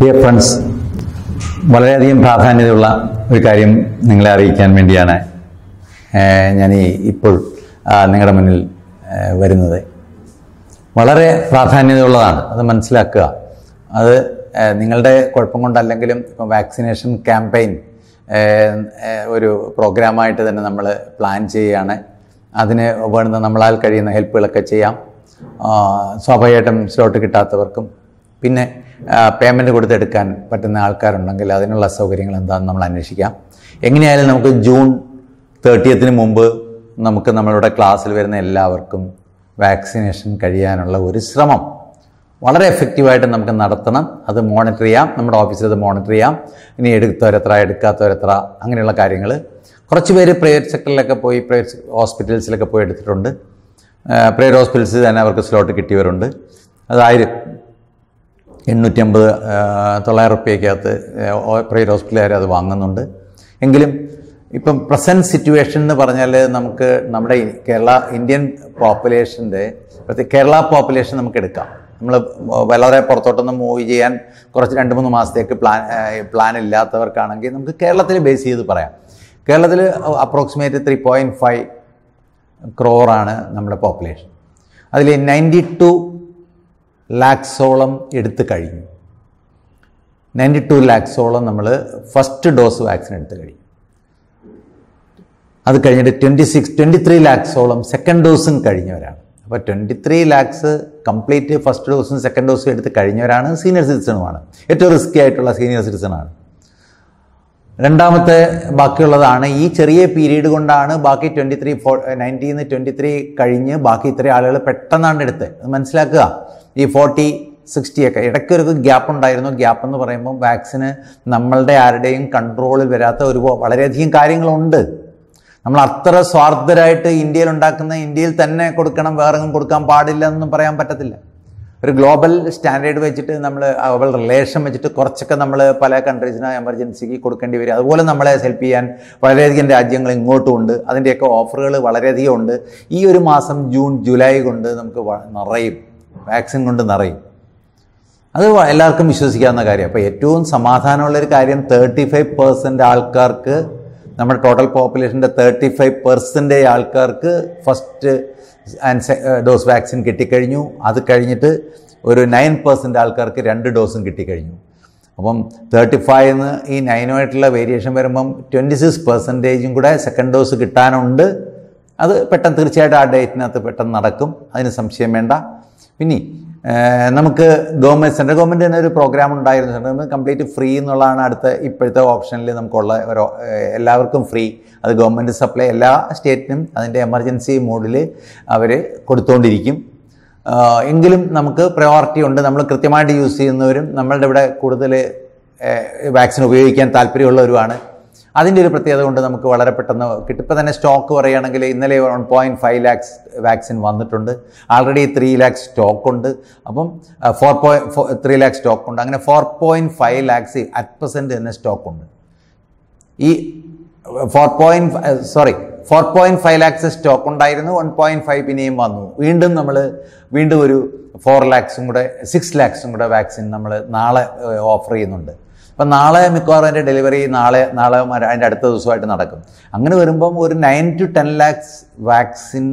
dear friends വളരെയധികം പ്രാധാന്യതയുള്ള ഒരു കാര്യം നിങ്ങളെ അറിയിക്കാൻ വേണ്ടിയാണ് ഞാൻ ഈ ഇപ്പോൾ നിങ്ങളുടെ മുന്നിൽ വരുന്നത് വളരെ പ്രാധാന്യതയുള്ളതാണ് അത് മനസ്സിലാക്കുക അത് നിങ്ങളുടെ കുഴപ്പം കൊണ്ടല്ലെങ്കിലും ഇപ്പം വാക്സിനേഷൻ ക്യാമ്പയിൻ ഒരു പ്രോഗ്രാമായിട്ട് തന്നെ നമ്മൾ പ്ലാൻ ചെയ്യുകയാണ് അതിന് വേണ്ട നമ്മളാൽ കഴിയുന്ന ഹെൽപ്പുകളൊക്കെ ചെയ്യാം സ്വാഭാവികമായിട്ടും സ്ലോട്ട് കിട്ടാത്തവർക്കും പിന്നെ പേയ്മെൻറ്റ് കൊടുത്തെടുക്കാൻ പറ്റുന്ന ആൾക്കാരുണ്ടെങ്കിൽ അതിനുള്ള സൗകര്യങ്ങൾ എന്താണെന്ന് നമ്മൾ അന്വേഷിക്കാം എങ്ങനെയായാലും നമുക്ക് ജൂൺ തേർട്ടിയത്തിന് മുമ്പ് നമുക്ക് നമ്മളുടെ ക്ലാസ്സിൽ വരുന്ന എല്ലാവർക്കും വാക്സിനേഷൻ കഴിയാനുള്ള ഒരു ശ്രമം വളരെ എഫക്റ്റീവായിട്ട് നമുക്ക് നടത്തണം അത് മോണിറ്റർ ചെയ്യാം നമ്മുടെ ഓഫീസിൽ അത് മോണിറ്റർ ചെയ്യാം ഇനി എടുത്തവരെത്ര എടുക്കാത്തവരെത്ര അങ്ങനെയുള്ള കാര്യങ്ങൾ കുറച്ച് പേര് പ്രൈവറ്റ് സെക്ടറിലൊക്കെ പോയി പ്രൈവറ്റ് ഹോസ്പിറ്റൽസിലൊക്കെ പോയി എടുത്തിട്ടുണ്ട് പ്രൈവറ്റ് ഹോസ്പിറ്റൽസിൽ തന്നെ അവർക്ക് സ്ലോട്ട് കിട്ടിയവരുണ്ട് അതായിരം അമ്പത് തൊള്ളായിരം റുപ്യക്കകത്ത് പ്രൈവറ്റ് ഹോസ്പിറ്റലുകാർ അത് വാങ്ങുന്നുണ്ട് എങ്കിലും ഇപ്പം പ്രസൻറ്റ് സിറ്റുവേഷൻ എന്ന് പറഞ്ഞാൽ നമുക്ക് നമ്മുടെ കേരള ഇന്ത്യൻ പോപ്പുലേഷൻ്റെ കേരള പോപ്പുലേഷൻ നമുക്ക് എടുക്കാം നമ്മൾ വളരെ പുറത്തോട്ടൊന്നും മൂവ് ചെയ്യാൻ കുറച്ച് രണ്ട് മൂന്ന് മാസത്തേക്ക് പ്ലാൻ പ്ലാൻ ഇല്ലാത്തവർക്കാണെങ്കിൽ നമുക്ക് കേരളത്തിൽ ബേസ് ചെയ്ത് പറയാം കേരളത്തിൽ അപ്രോക്സിമേറ്റ് ത്രീ പോയിൻറ്റ് ഫൈവ് ക്രോറാണ് നമ്മുടെ പോപ്പുലേഷൻ അതിൽ നയൻറ്റി ടു ലാക്സോളം എടുത്തു കഴിഞ്ഞു നയൻറ്റി ടു ലാക്സോളം നമ്മൾ ഫസ്റ്റ് ഡോസ് വാക്സിൻ എടുത്തു കഴിഞ്ഞു അത് കഴിഞ്ഞിട്ട് ട്വൻറ്റി സിക്സ് ട്വൻറ്റി ത്രീ ലാക്സോളം സെക്കൻഡ് ഡോസും കഴിഞ്ഞവരാണ് അപ്പോൾ twenty three lakhs complete first ഡോസും സെക്കൻഡ് ഡോസും എടുത്ത് കഴിഞ്ഞവരാണ് സീനിയർ സിറ്റിസണുമാണ് ഏറ്റവും റിസ്ക്കി ആയിട്ടുള്ള സീനിയർ സിറ്റിസണാണ് രണ്ടാമത്തെ ബാക്കിയുള്ളതാണ് ഈ ചെറിയ പീരീഡ് കൊണ്ടാണ് ബാക്കി ട്വൻറ്റി ത്രീ ഫോർ നയൻറ്റീന്ന് ട്വൻറ്റി ത്രീ കഴിഞ്ഞ് ബാക്കി ഇത്രയും ആളുകൾ പെട്ടെന്നാണ് എടുത്തത് മനസ്സിലാക്കുക ഈ ഫോർട്ടി സിക്സ്റ്റിയൊക്കെ ഒരു ഗ്യാപ്പ് ഉണ്ടായിരുന്നു ഗ്യാപ്പ് എന്ന് പറയുമ്പോൾ വാക്സിന് നമ്മളുടെ ആരുടെയും കൺട്രോളിൽ വരാത്ത ഒരു വളരെയധികം കാര്യങ്ങളുണ്ട് നമ്മൾ അത്ര സ്വാർത്ഥരായിട്ട് ഇന്ത്യയിൽ ഉണ്ടാക്കുന്ന ഇന്ത്യയിൽ തന്നെ കൊടുക്കണം വേറെങ്ങും കൊടുക്കാൻ പാടില്ല എന്നൊന്നും പറയാൻ പറ്റത്തില്ല ഒരു ഗ്ലോബൽ സ്റ്റാൻഡേർഡ് വെച്ചിട്ട് നമ്മൾ അവൾ റിലേഷൻ വെച്ചിട്ട് കുറച്ചൊക്കെ നമ്മൾ പല കൺട്രീസിന് എമർജൻസിക്ക് കൊടുക്കേണ്ടി വരും അതുപോലെ നമ്മളെ ഹെൽപ്പ് ചെയ്യാൻ വളരെയധികം രാജ്യങ്ങൾ ഇങ്ങോട്ടും ഉണ്ട് അതിൻ്റെയൊക്കെ ഓഫറുകൾ വളരെയധികം ഉണ്ട് ഈ ഒരു മാസം ജൂൺ ജൂലൈ കൊണ്ട് നമുക്ക് നിറയും വാക്സിൻ കൊണ്ട് നിറയും അത് എല്ലാവർക്കും വിശ്വസിക്കാവുന്ന കാര്യം അപ്പോൾ ഏറ്റവും സമാധാനമുള്ളൊരു കാര്യം തേർട്ടി ഫൈവ് പെർസെൻ്റ് ആൾക്കാർക്ക് നമ്മുടെ ടോട്ടൽ പോപ്പുലേഷൻ്റെ തേർട്ടി ഫൈവ് പെർസെൻറ്റേജ് ആൾക്കാർക്ക് ഫസ്റ്റ് ആൻഡ് ഡോസ് വാക്സിൻ കിട്ടിക്കഴിഞ്ഞു അത് കഴിഞ്ഞിട്ട് ഒരു നയൻ പെർസെൻ്റ് ആൾക്കാർക്ക് രണ്ട് ഡോസും കിട്ടിക്കഴിഞ്ഞു അപ്പം തേർട്ടി എന്ന് ഈ നയനുമായിട്ടുള്ള വേരിയേഷൻ വരുമ്പം ട്വൻറ്റി സിക്സ് പെർസെൻറ്റേജും കൂടെ സെക്കൻഡ് ഡോസ് കിട്ടാനുണ്ട് അത് പെട്ടെന്ന് തീർച്ചയായിട്ടും ആ ഡേറ്റിനകത്ത് പെട്ടെന്ന് നടക്കും അതിന് സംശയം വേണ്ട പിന്നെ നമുക്ക് ഗവൺമെൻറ് സെൻട്രൽ ഗവൺമെൻറ് തന്നെ ഒരു പ്രോഗ്രാം ഉണ്ടായിരുന്നു സെൻട്രൽ ഗവൺമെൻറ് കംപ്ലീറ്റ് ഫ്രീ എന്നുള്ളതാണ് അടുത്ത ഇപ്പോഴത്തെ ഓപ്ഷനിൽ നമുക്കുള്ള ഒരു എല്ലാവർക്കും ഫ്രീ അത് ഗവൺമെൻറ് സപ്ലൈ എല്ലാ സ്റ്റേറ്റിനും അതിൻ്റെ എമർജൻസി മോഡിൽ അവർ കൊടുത്തുകൊണ്ടിരിക്കും എങ്കിലും നമുക്ക് പ്രയോറിറ്റി ഉണ്ട് നമ്മൾ കൃത്യമായിട്ട് യൂസ് ചെയ്യുന്നവരും നമ്മളുടെ ഇവിടെ കൂടുതൽ വാക്സിൻ ഉപയോഗിക്കാൻ താല്പര്യമുള്ളവരുമാണ് അതിൻ്റെ ഒരു പ്രത്യേകത കൊണ്ട് നമുക്ക് വളരെ പെട്ടെന്ന് കിട്ടും ഇപ്പോൾ തന്നെ സ്റ്റോക്ക് പറയുകയാണെങ്കിൽ ഇന്നലെ one point five lakhs vaccine വന്നിട്ടുണ്ട് ആൾറെഡി ത്രീ ലാക്സ് സ്റ്റോക്ക് ഉണ്ട് അപ്പം four point three lakhs stock ഉണ്ട് അങ്ങനെ four point five lakhs at percent തന്നെ സ്റ്റോക്ക് ഉണ്ട് ഈ four point sorry four point five lakhs stock ഉണ്ടായിരുന്നു വൺ പോയിൻറ്റ് ഫൈവ് പിന്നെയും വന്നു വീണ്ടും നമ്മൾ വീണ്ടും ഒരു ഫോർ ലാക്സും കൂടെ സിക്സ് ലാക്സും കൂടെ വാക്സിൻ നമ്മൾ നാളെ ഓഫർ ചെയ്യുന്നുണ്ട് അപ്പം നാളെ മിക്കവാറും അതിൻ്റെ ഡെലിവറി നാളെ നാളെ അതിൻ്റെ അടുത്ത ദിവസമായിട്ട് നടക്കും അങ്ങനെ വരുമ്പം ഒരു nine to ten lakhs vaccine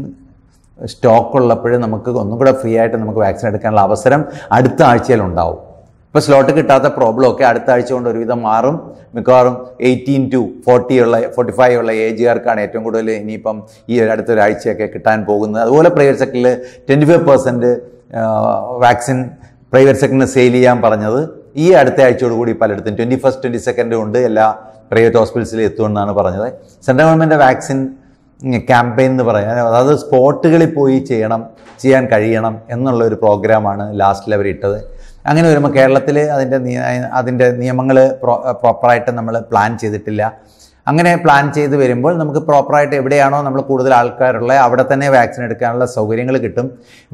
stock ഉള്ളപ്പോഴും നമുക്ക് ഒന്നും കൂടെ ഫ്രീ ആയിട്ട് നമുക്ക് വാക്സിൻ എടുക്കാനുള്ള അവസരം അടുത്ത ആഴ്ചയിൽ ഉണ്ടാവും ഇപ്പോൾ സ്ലോട്ട് കിട്ടാത്ത പ്രോബ്ലം ഒക്കെ അടുത്ത ആഴ്ച കൊണ്ട് ഒരുവിധം മാറും മിക്കവാറും എയ്റ്റീൻ ടു ഫോർട്ടി ഉള്ള ഫോർട്ടി ഫൈവ് ഉള്ള ഏജുകാർക്കാണ് ഏറ്റവും കൂടുതൽ ഇനിയിപ്പം ഈ ഒരു അടുത്തൊരാഴ്ചയൊക്കെ കിട്ടാൻ പോകുന്നത് അതുപോലെ പ്രൈവറ്റ് സെക്ടറിൽ twenty five percent vaccine private സെക്ടറിന് സെയിൽ ചെയ്യാൻ പറഞ്ഞത് ഈ അടുത്ത ആഴ്ചയോട് കൂടി പലയിടത്തും ട്വന്റി ഫസ്റ്റ് ട്വന്റി സെക്കൻഡും ഉണ്ട് എല്ലാ പ്രൈവറ്റ് ഹോസ്പിറ്റൽസിലും എത്തുമെന്നാണ് പറഞ്ഞത് സെൻട്രൽ ഗവൺമെന്റ് വാക്സിൻ ക്യാമ്പയിൻ എന്ന് പറയാൻ അതായത് സ്പോട്ടുകളിൽ പോയി ചെയ്യണം ചെയ്യാൻ കഴിയണം എന്നുള്ള ഒരു പ്രോഗ്രാമാണ് ലാസ്റ്റിൽ അവർ ഇട്ടത് അങ്ങനെ വരുമ്പോൾ കേരളത്തിൽ അതിൻ്റെ അതിൻ്റെ നിയമങ്ങൾ പ്രോപ്പറായിട്ട് നമ്മൾ പ്ലാൻ ചെയ്തിട്ടില്ല അങ്ങനെ പ്ലാൻ ചെയ്ത് വരുമ്പോൾ നമുക്ക് പ്രോപ്പറായിട്ട് എവിടെയാണോ നമ്മൾ കൂടുതൽ ആൾക്കാരുള്ളത് അവിടെ തന്നെ വാക്സിൻ എടുക്കാനുള്ള സൗകര്യങ്ങൾ കിട്ടും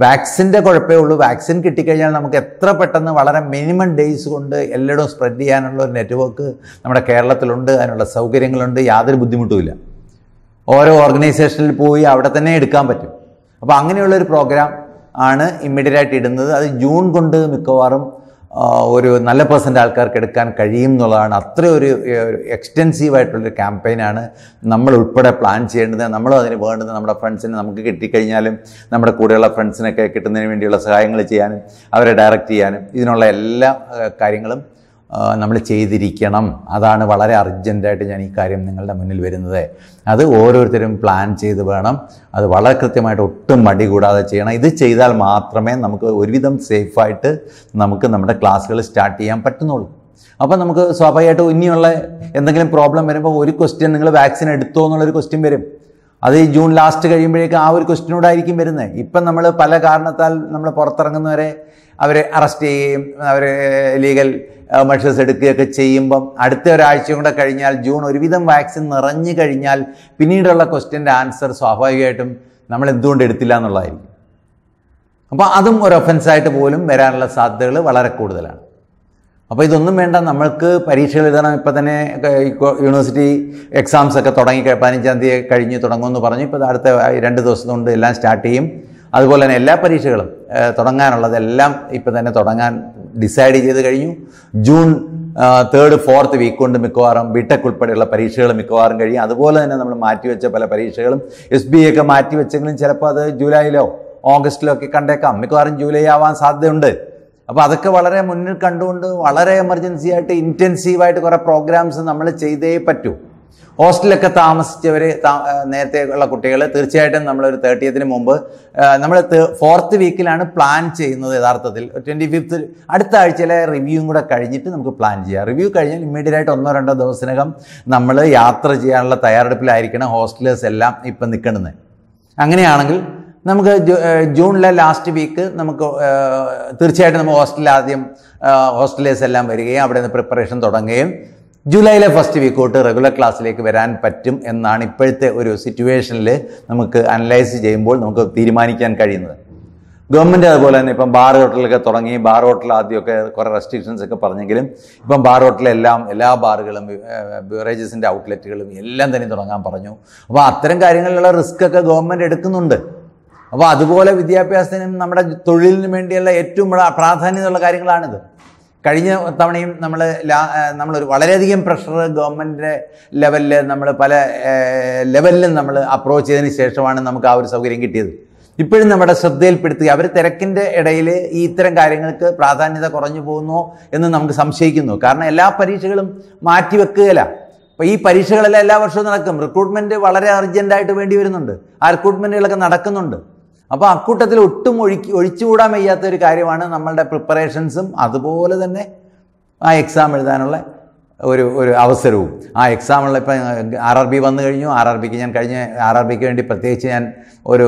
വാക്സിൻ്റെ കുഴപ്പമേ ഉള്ളൂ വാക്സിൻ കിട്ടിക്കഴിഞ്ഞാൽ നമുക്ക് എത്ര പെട്ടെന്ന് വളരെ മിനിമം ഡേയ്സ് കൊണ്ട് എല്ലായിടവും സ്പ്രെഡ് ചെയ്യാനുള്ള ഒരു നെറ്റ്വർക്ക് നമ്മുടെ കേരളത്തിലുണ്ട് അതിനുള്ള സൗകര്യങ്ങളുണ്ട് യാതൊരു ബുദ്ധിമുട്ടുമില്ല ഓരോ ഓർഗനൈസേഷനിൽ പോയി അവിടെ തന്നെ എടുക്കാൻ പറ്റും അപ്പോൾ അങ്ങനെയുള്ളൊരു പ്രോഗ്രാം ആണ് ഇമ്മീഡിയറ്റ് ആയിട്ട് ഇടുന്നത് അത് ജൂൺ കൊണ്ട് മിക്കവാറും ഒരു നല്ല പേഴ്സൻ്റ് ആൾക്കാർക്ക് എടുക്കാൻ കഴിയും എന്നുള്ളതാണ് അത്ര ഒരു എക്സ്റ്റെൻസീവായിട്ടുള്ളൊരു ക്യാമ്പയിനാണ് നമ്മൾ ഉൾപ്പെടെ പ്ലാൻ ചെയ്യേണ്ടത് നമ്മളും അതിന് വേണ്ടത് നമ്മുടെ ഫ്രണ്ട്സിന് നമുക്ക് കിട്ടിക്കഴിഞ്ഞാലും നമ്മുടെ കൂടെയുള്ള ഫ്രണ്ട്സിനൊക്കെ കിട്ടുന്നതിന് വേണ്ടിയുള്ള സഹായങ്ങൾ ചെയ്യാനും അവരെ ഡയറക്റ്റ് ചെയ്യാനും ഇതിനുള്ള എല്ലാ കാര്യങ്ങളും നമ്മൾ ചെയ്തിരിക്കണം അതാണ് വളരെ അർജൻറ്റായിട്ട് ഞാൻ ഈ കാര്യം നിങ്ങളുടെ മുന്നിൽ വരുന്നത് അത് ഓരോരുത്തരും പ്ലാൻ ചെയ്ത് വേണം അത് വളരെ കൃത്യമായിട്ട് ഒട്ടും മടി കൂടാതെ ചെയ്യണം ഇത് ചെയ്താൽ മാത്രമേ നമുക്ക് ഒരുവിധം സേഫായിട്ട് നമുക്ക് നമ്മുടെ ക്ലാസ്സുകൾ സ്റ്റാർട്ട് ചെയ്യാൻ പറ്റുന്നുള്ളൂ അപ്പോൾ നമുക്ക് സ്വാഭാവികമായിട്ടും ഇനിയുള്ള എന്തെങ്കിലും പ്രോബ്ലം വരുമ്പോൾ ഒരു ക്വസ്റ്റ്യൻ നിങ്ങൾ വാക്സിൻ എടുത്തോ എന്നുള്ളൊരു ക്വസ്റ്റ്യൻ വരും അത് ഈ ജൂൺ ലാസ്റ്റ് കഴിയുമ്പോഴേക്കും ആ ഒരു ക്വസ്റ്റിനോടായിരിക്കും വരുന്നത് ഇപ്പം നമ്മൾ പല കാരണത്താൽ നമ്മൾ പുറത്തിറങ്ങുന്നവരെ അവരെ അറസ്റ്റ് ചെയ്യുകയും അവർ ലീഗൽ മെഷേഴ്സ് എടുക്കുകയൊക്കെ ചെയ്യുമ്പം അടുത്ത ഒരാഴ്ച കൂടെ കഴിഞ്ഞാൽ ജൂൺ ഒരുവിധം വാക്സിൻ നിറഞ്ഞു കഴിഞ്ഞാൽ പിന്നീടുള്ള ക്വസ്റ്റ്യൻ്റെ ആൻസർ സ്വാഭാവികമായിട്ടും നമ്മൾ എന്തുകൊണ്ട് എടുത്തില്ല എന്നുള്ളതായിരിക്കും അപ്പോൾ അതും ഒരു ഒഫൻസായിട്ട് പോലും വരാനുള്ള സാധ്യതകൾ വളരെ കൂടുതലാണ് അപ്പോൾ ഇതൊന്നും വേണ്ട നമ്മൾക്ക് പരീക്ഷകൾ എഴുതണം ഇപ്പം തന്നെ യൂണിവേഴ്സിറ്റി എക്സാംസ് ഒക്കെ തുടങ്ങി പതിനഞ്ചാം തീയതി കഴിഞ്ഞ് തുടങ്ങുമെന്ന് പറഞ്ഞു ഇപ്പോൾ അടുത്ത രണ്ട് ദിവസം കൊണ്ട് എല്ലാം സ്റ്റാർട്ട് ചെയ്യും അതുപോലെ തന്നെ എല്ലാ പരീക്ഷകളും തുടങ്ങാനുള്ളതെല്ലാം ഇപ്പം തന്നെ തുടങ്ങാൻ ഡിസൈഡ് ചെയ്ത് കഴിഞ്ഞു ജൂൺ തേർഡ് ഫോർത്ത് വീക്ക് കൊണ്ട് മിക്കവാറും ബിടെക് ഉൾപ്പെടെയുള്ള പരീക്ഷകൾ മിക്കവാറും കഴിയും അതുപോലെ തന്നെ നമ്മൾ മാറ്റിവെച്ച പല പരീക്ഷകളും എസ് ബി ഒക്കെ മാറ്റിവെച്ചെങ്കിലും ചിലപ്പോൾ അത് ജൂലൈയിലോ ഓഗസ്റ്റിലോ ഒക്കെ കണ്ടേക്കാം മിക്കവാറും ജൂലൈ ആവാൻ സാധ്യതയുണ്ട് അപ്പോൾ അതൊക്കെ വളരെ മുന്നിൽ കണ്ടുകൊണ്ട് വളരെ എമർജൻസി ആയിട്ട് ഇൻറ്റൻസീവായിട്ട് കുറേ പ്രോഗ്രാംസ് നമ്മൾ ചെയ്തേ പറ്റൂ ഹോസ്റ്റലൊക്കെ താമസിച്ചവർ നേരത്തെ ഉള്ള കുട്ടികൾ തീർച്ചയായിട്ടും നമ്മളൊരു തേർട്ടിയത്തിന് മുമ്പ് നമ്മൾ ഫോർത്ത് വീക്കിലാണ് പ്ലാൻ ചെയ്യുന്നത് യഥാർത്ഥത്തിൽ ട്വൻറ്റി ഫിഫ്ത്ത് അടുത്ത ആഴ്ചയിലെ റിവ്യൂവും കൂടെ കഴിഞ്ഞിട്ട് നമുക്ക് പ്ലാൻ ചെയ്യാം റിവ്യൂ കഴിഞ്ഞാൽ ഇമ്മീഡിയറ്റ് ആയിട്ട് ഒന്നോ രണ്ടോ ദിവസത്തിനകം നമ്മൾ യാത്ര ചെയ്യാനുള്ള തയ്യാറെടുപ്പിലായിരിക്കണം ഹോസ്റ്റലേഴ്സ് എല്ലാം ഇപ്പം നിൽക്കുന്നത് അങ്ങനെയാണെങ്കിൽ നമുക്ക് ജൂണിലെ ലാസ്റ്റ് വീക്ക് നമുക്ക് തീർച്ചയായിട്ടും നമ്മൾ ഹോസ്റ്റലിൽ ആദ്യം ഹോസ്റ്റലേഴ്സ് എല്ലാം വരികയും അവിടെ നിന്ന് പ്രിപ്പറേഷൻ തുടങ്ങുകയും ജൂലൈയിലെ ഫസ്റ്റ് വീക്ക് തൊട്ട് റെഗുലർ ക്ലാസ്സിലേക്ക് വരാൻ പറ്റും എന്നാണ് ഇപ്പോഴത്തെ ഒരു സിറ്റുവേഷനിൽ നമുക്ക് അനലൈസ് ചെയ്യുമ്പോൾ നമുക്ക് തീരുമാനിക്കാൻ കഴിയുന്നത് ഗവൺമെൻറ് അതുപോലെ തന്നെ ഇപ്പം ബാർ ഹോട്ടലൊക്കെ തുടങ്ങി ബാർ ഹോട്ടൽ ആദ്യമൊക്കെ കുറേ റെസ്ട്രിക്ഷൻസ് ഒക്കെ പറഞ്ഞെങ്കിലും ഇപ്പം ബാർ ഹോട്ടലെല്ലാം എല്ലാ ബാറുകളും ബിവറേജസിൻ്റെ ഔട്ട്ലെറ്റുകളും എല്ലാം തന്നെ തുടങ്ങാൻ പറഞ്ഞു അപ്പോൾ അത്തരം കാര്യങ്ങളിലുള്ള റിസ്ക് ഒക്കെ ഗവൺമെൻറ് എടുക്കുന്നുണ്ട് അപ്പോൾ അതുപോലെ വിദ്യാഭ്യാസത്തിനും നമ്മുടെ തൊഴിലിനും വേണ്ടിയുള്ള ഏറ്റവും പ്രാധാന്യമുള്ള കാര്യങ്ങളാണിത് കഴിഞ്ഞ തവണയും നമ്മൾ ലാ നമ്മളൊരു വളരെയധികം പ്രഷർ ഗവൺമെൻറ്റിൻ്റെ ലെവലിൽ നമ്മൾ പല ലെവലിലും നമ്മൾ അപ്രോച്ച് ചെയ്തതിന് ശേഷമാണ് നമുക്ക് ആ ഒരു സൗകര്യം കിട്ടിയത് ഇപ്പോഴും നമ്മുടെ ശ്രദ്ധയിൽപ്പെടുത്തുക അവർ തിരക്കിൻ്റെ ഇടയിൽ ഈ ഇത്തരം കാര്യങ്ങൾക്ക് പ്രാധാന്യത കുറഞ്ഞു പോകുന്നോ എന്ന് നമുക്ക് സംശയിക്കുന്നു കാരണം എല്ലാ പരീക്ഷകളും മാറ്റിവെക്കുകയില്ല അപ്പോൾ ഈ പരീക്ഷകളെല്ലാം എല്ലാ വർഷവും നടക്കും റിക്രൂട്ട്മെൻറ്റ് വളരെ അർജൻറ്റായിട്ട് വേണ്ടി വരുന്നുണ്ട് ആ റിക്രൂട്ട്മെൻറ്റുകളൊക്കെ നടക്കുന്നുണ്ട് അപ്പോൾ അക്കൂട്ടത്തിൽ ഒട്ടും ഒഴിക്ക് ഒഴിച്ചുകൂടാൻ വയ്യാത്ത ഒരു കാര്യമാണ് നമ്മളുടെ പ്രിപ്പറേഷൻസും അതുപോലെ തന്നെ ആ എക്സാം എഴുതാനുള്ള ഒരു ഒരു അവസരവും ആ എക്സാമിൽ ഇപ്പം ആർ ആർ ബി വന്നു കഴിഞ്ഞു ആർ ആർ ബിക്ക് ഞാൻ കഴിഞ്ഞ ആർ ആർ ബിക്ക് വേണ്ടി പ്രത്യേകിച്ച് ഞാൻ ഒരു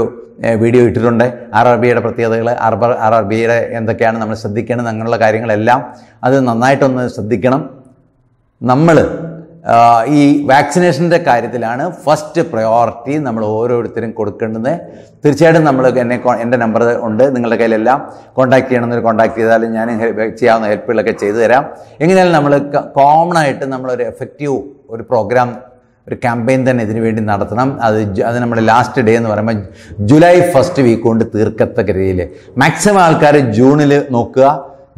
വീഡിയോ ഇട്ടിട്ടുണ്ട് ആർ ആർ ബിയുടെ പ്രത്യേകതകൾ ആർ ആർ ആർ ബിയുടെ എന്തൊക്കെയാണ് നമ്മൾ ശ്രദ്ധിക്കേണ്ടത് അങ്ങനെയുള്ള കാര്യങ്ങളെല്ലാം അത് നന്നായിട്ടൊന്ന് ശ്രദ്ധിക്കണം നമ്മൾ ഈ വാക്സിനേഷൻ്റെ കാര്യത്തിലാണ് ഫസ്റ്റ് പ്രയോറിറ്റി നമ്മൾ ഓരോരുത്തരും കൊടുക്കേണ്ടത് തീർച്ചയായിട്ടും നമ്മൾ എന്നെ എൻ്റെ നമ്പർ ഉണ്ട് നിങ്ങളുടെ കയ്യിലെല്ലാം കോൺടാക്ട് ചെയ്യണമെന്ന് കോൺടാക്ട് ചെയ്താൽ ഞാൻ ചെയ്യാവുന്ന ഹെൽപ്പുകളൊക്കെ ചെയ്തു തരാം എങ്ങനെയാലും നമ്മൾ കോമൺ ആയിട്ട് നമ്മളൊരു എഫക്റ്റീവ് ഒരു പ്രോഗ്രാം ഒരു ക്യാമ്പയിൻ തന്നെ ഇതിനു വേണ്ടി നടത്തണം അത് അത് നമ്മുടെ ലാസ്റ്റ് ഡേ എന്ന് പറയുമ്പോൾ ജൂലൈ ഫസ്റ്റ് വീക്ക് കൊണ്ട് തീർക്കത്തക്ക രീതിയിൽ മാക്സിമം ആൾക്കാർ ജൂണിൽ നോക്കുക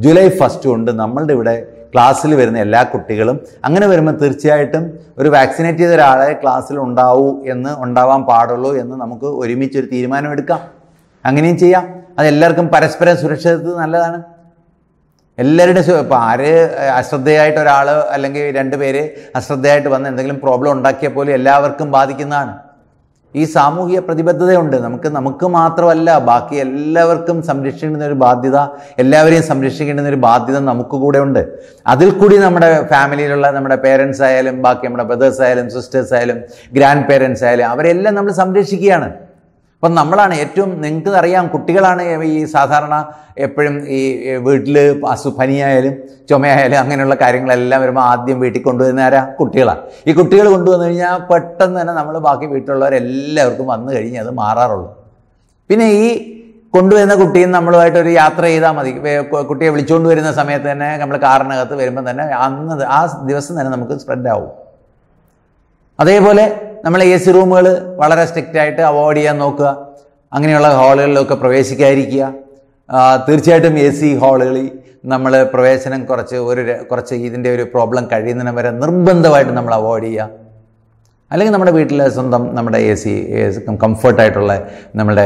ജൂലൈ ഫസ്റ്റ് കൊണ്ട് നമ്മളുടെ ഇവിടെ ക്ലാസ്സിൽ വരുന്ന എല്ലാ കുട്ടികളും അങ്ങനെ വരുമ്പോൾ തീർച്ചയായിട്ടും ഒരു വാക്സിനേറ്റ് ചെയ്ത ഒരാളെ ക്ലാസ്സിൽ ഉണ്ടാവൂ എന്ന് ഉണ്ടാവാൻ പാടുള്ളൂ എന്ന് നമുക്ക് ഒരുമിച്ചൊരു തീരുമാനമെടുക്കാം അങ്ങനെയും ചെയ്യാം അതെല്ലാവർക്കും പരസ്പരം സുരക്ഷിതത്വം നല്ലതാണ് എല്ലാവരുടെ ഇപ്പോൾ ആര് അശ്രദ്ധയായിട്ട് ഒരാൾ അല്ലെങ്കിൽ രണ്ട് പേര് അശ്രദ്ധയായിട്ട് വന്ന് എന്തെങ്കിലും പ്രോബ്ലം ഉണ്ടാക്കിയാൽ പോലും എല്ലാവർക്കും ബാധിക്കുന്നതാണ് ഈ സാമൂഹിക പ്രതിബദ്ധതയുണ്ട് നമുക്ക് നമുക്ക് മാത്രമല്ല ബാക്കി എല്ലാവർക്കും സംരക്ഷിക്കേണ്ടുന്ന ഒരു ബാധ്യത എല്ലാവരെയും സംരക്ഷിക്കേണ്ടുന്ന ഒരു ബാധ്യത നമുക്ക് കൂടെ ഉണ്ട് അതിൽ കൂടി നമ്മുടെ ഫാമിലിയിലുള്ള നമ്മുടെ പേരൻസ് ആയാലും ബാക്കി നമ്മുടെ ബ്രദേഴ്സ് ആയാലും സിസ്റ്റേഴ്സ് ആയാലും ഗ്രാൻഡ് പേരൻസ് ആയാലും അവരെല്ലാം നമ്മൾ സംരക്ഷിക്കുകയാണ് അപ്പം നമ്മളാണ് ഏറ്റവും നിങ്ങൾക്ക് അറിയാം കുട്ടികളാണ് ഈ സാധാരണ എപ്പോഴും ഈ വീട്ടിൽ അസു പനിയായാലും ചുമയായാലും അങ്ങനെയുള്ള കാര്യങ്ങളെല്ലാം വരുമ്പോൾ ആദ്യം വീട്ടിൽ കൊണ്ടുവരുന്നവരാ ആരാ കുട്ടികളാണ് ഈ കുട്ടികൾ കൊണ്ടുവന്നു കഴിഞ്ഞാൽ പെട്ടെന്ന് തന്നെ നമ്മൾ ബാക്കി വീട്ടിലുള്ളവരെല്ലാവർക്കും വന്നു കഴിഞ്ഞാൽ അത് മാറാറുള്ളൂ പിന്നെ ഈ കൊണ്ടുവരുന്ന കുട്ടിയും നമ്മളുമായിട്ടൊരു ഒരു യാത്ര ചെയ്താൽ മതി കുട്ടിയെ വിളിച്ചുകൊണ്ട് വരുന്ന സമയത്ത് തന്നെ നമ്മൾ കാറിനകത്ത് വരുമ്പോൾ തന്നെ അന്ന് ആ ദിവസം തന്നെ നമുക്ക് സ്പ്രെഡ് ആവും അതേപോലെ നമ്മൾ എ സി റൂമുകൾ വളരെ സ്ട്രിക്റ്റായിട്ട് അവോയ്ഡ് ചെയ്യാൻ നോക്കുക അങ്ങനെയുള്ള ഹാളുകളിലൊക്കെ പ്രവേശിക്കാതിരിക്കുക തീർച്ചയായിട്ടും എ സി ഹാളുകളിൽ നമ്മൾ പ്രവേശനം കുറച്ച് ഒരു കുറച്ച് ഇതിൻ്റെ ഒരു പ്രോബ്ലം കഴിയുന്നതിന് വരെ നിർബന്ധമായിട്ട് നമ്മൾ അവോയ്ഡ് ചെയ്യുക അല്ലെങ്കിൽ നമ്മുടെ വീട്ടിൽ സ്വന്തം നമ്മുടെ എ സി കംഫർട്ടായിട്ടുള്ള നമ്മുടെ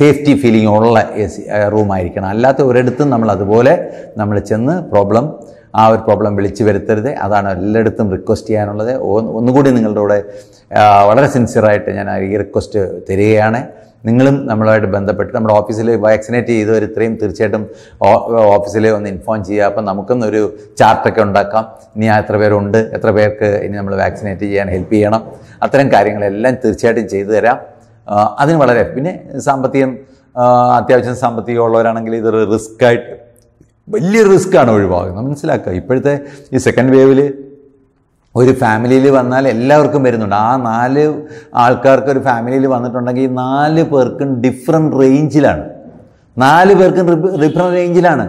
സേഫ്റ്റി ഫീലിംഗ് ഉള്ള എ സി റൂമായിരിക്കണം അല്ലാത്ത ഒരിടത്തും നമ്മൾ അതുപോലെ നമ്മൾ ചെന്ന് പ്രോബ്ലം ആ ഒരു പ്രോബ്ലം വിളിച്ചു വരുത്തരുത് അതാണ് എല്ലായിടത്തും റിക്വസ്റ്റ് ചെയ്യാനുള്ളത് ഒന്നുകൂടി നിങ്ങളുടെ കൂടെ വളരെ സിൻസിയറായിട്ട് ഞാൻ ഈ റിക്വസ്റ്റ് തരികയാണ് നിങ്ങളും നമ്മളുമായിട്ട് ബന്ധപ്പെട്ട് നമ്മുടെ ഓഫീസിൽ വാക്സിനേറ്റ് ചെയ്തവർ ഇത്രയും തീർച്ചയായിട്ടും ഓഫീസിൽ ഒന്ന് ഇൻഫോം ചെയ്യുക അപ്പം നമുക്കൊന്നും ഒരു ചാർട്ടൊക്കെ ഉണ്ടാക്കാം ഇനി എത്ര പേരുണ്ട് എത്ര പേർക്ക് ഇനി നമ്മൾ വാക്സിനേറ്റ് ചെയ്യാൻ ഹെൽപ്പ് ചെയ്യണം അത്തരം കാര്യങ്ങളെല്ലാം തീർച്ചയായിട്ടും ചെയ്തു തരാം അതിന് വളരെ പിന്നെ സാമ്പത്തികം അത്യാവശ്യം സാമ്പത്തികം ഉള്ളവരാണെങ്കിൽ ഇതൊരു റിസ്ക് ആയിട്ട് വലിയ റിസ്ക്കാണ് ഒഴിവാകുന്നത് മനസ്സിലാക്കുക ഇപ്പോഴത്തെ ഈ സെക്കൻഡ് വേവിൽ ഒരു ഫാമിലിയിൽ വന്നാൽ എല്ലാവർക്കും വരുന്നുണ്ട് ആ നാല് ആൾക്കാർക്ക് ഒരു ഫാമിലിയിൽ വന്നിട്ടുണ്ടെങ്കിൽ നാല് പേർക്കും ഡിഫറെൻറ്റ് റേഞ്ചിലാണ് നാല് പേർക്കും ഡിഫറെൻറ്റ് റേഞ്ചിലാണ്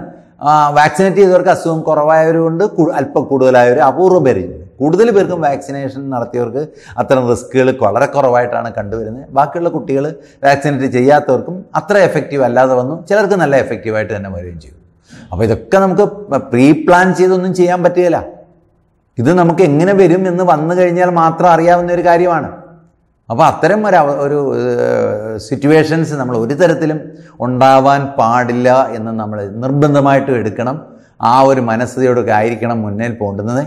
വാക്സിനേറ്റ് ചെയ്തവർക്ക് അസുഖം കുറവായവരുണ്ട് അല്പം കൂടുതലായവർ അപൂർവം പേര് കൂടുതൽ പേർക്കും വാക്സിനേഷൻ നടത്തിയവർക്ക് അത്തരം റിസ്ക്കുകൾ വളരെ കുറവായിട്ടാണ് കണ്ടുവരുന്നത് ബാക്കിയുള്ള കുട്ടികൾ വാക്സിനേറ്റ് ചെയ്യാത്തവർക്കും അത്ര എഫക്റ്റീവ് അല്ലാതെ വന്നു ചിലർക്ക് നല്ല എഫക്റ്റീവായിട്ട് തന്നെ വരികയും ചെയ്യും അപ്പോൾ ഇതൊക്കെ നമുക്ക് പ്രീ പ്ലാൻ ചെയ്തൊന്നും ചെയ്യാൻ പറ്റുകയില്ല ഇത് നമുക്ക് എങ്ങനെ വരും എന്ന് വന്നു കഴിഞ്ഞാൽ മാത്രം അറിയാവുന്ന ഒരു കാര്യമാണ് അപ്പോൾ അത്തരം ഒരു ഒരു സിറ്റുവേഷൻസ് നമ്മൾ ഒരു തരത്തിലും ഉണ്ടാവാൻ പാടില്ല എന്ന് നമ്മൾ നിർബന്ധമായിട്ടും എടുക്കണം ആ ഒരു മനസ്സതയോടൊക്കെ ആയിരിക്കണം മുന്നിൽ പോണ്ടുന്നത്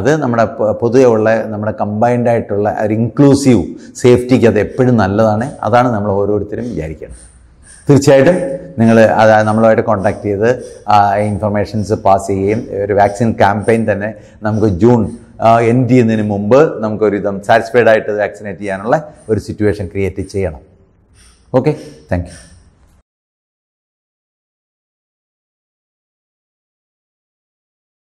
അത് നമ്മുടെ പൊതുവെ ഉള്ള നമ്മുടെ കമ്പൈൻഡ് ആയിട്ടുള്ള ഒരു ഇൻക്ലൂസീവ് സേഫ്റ്റിക്ക് അത് എപ്പോഴും നല്ലതാണ് അതാണ് നമ്മൾ ഓരോരുത്തരും വിചാരിക്കേണ്ടത് തീർച്ചയായിട്ടും നിങ്ങൾ അത് നമ്മളുമായിട്ട് കോൺടാക്ട് ചെയ്ത് ഇൻഫർമേഷൻസ് പാസ് ചെയ്യുകയും ഒരു വാക്സിൻ ക്യാമ്പയിൻ തന്നെ നമുക്ക് ജൂൺ എൻഡ് ചെയ്യുന്നതിന് മുമ്പ് നമുക്കൊരിതം സാറ്റിസ്ഫൈഡ് ആയിട്ട് വാക്സിനേറ്റ് ചെയ്യാനുള്ള ഒരു സിറ്റുവേഷൻ ക്രിയേറ്റ് ചെയ്യണം ഓക്കെ താങ്ക്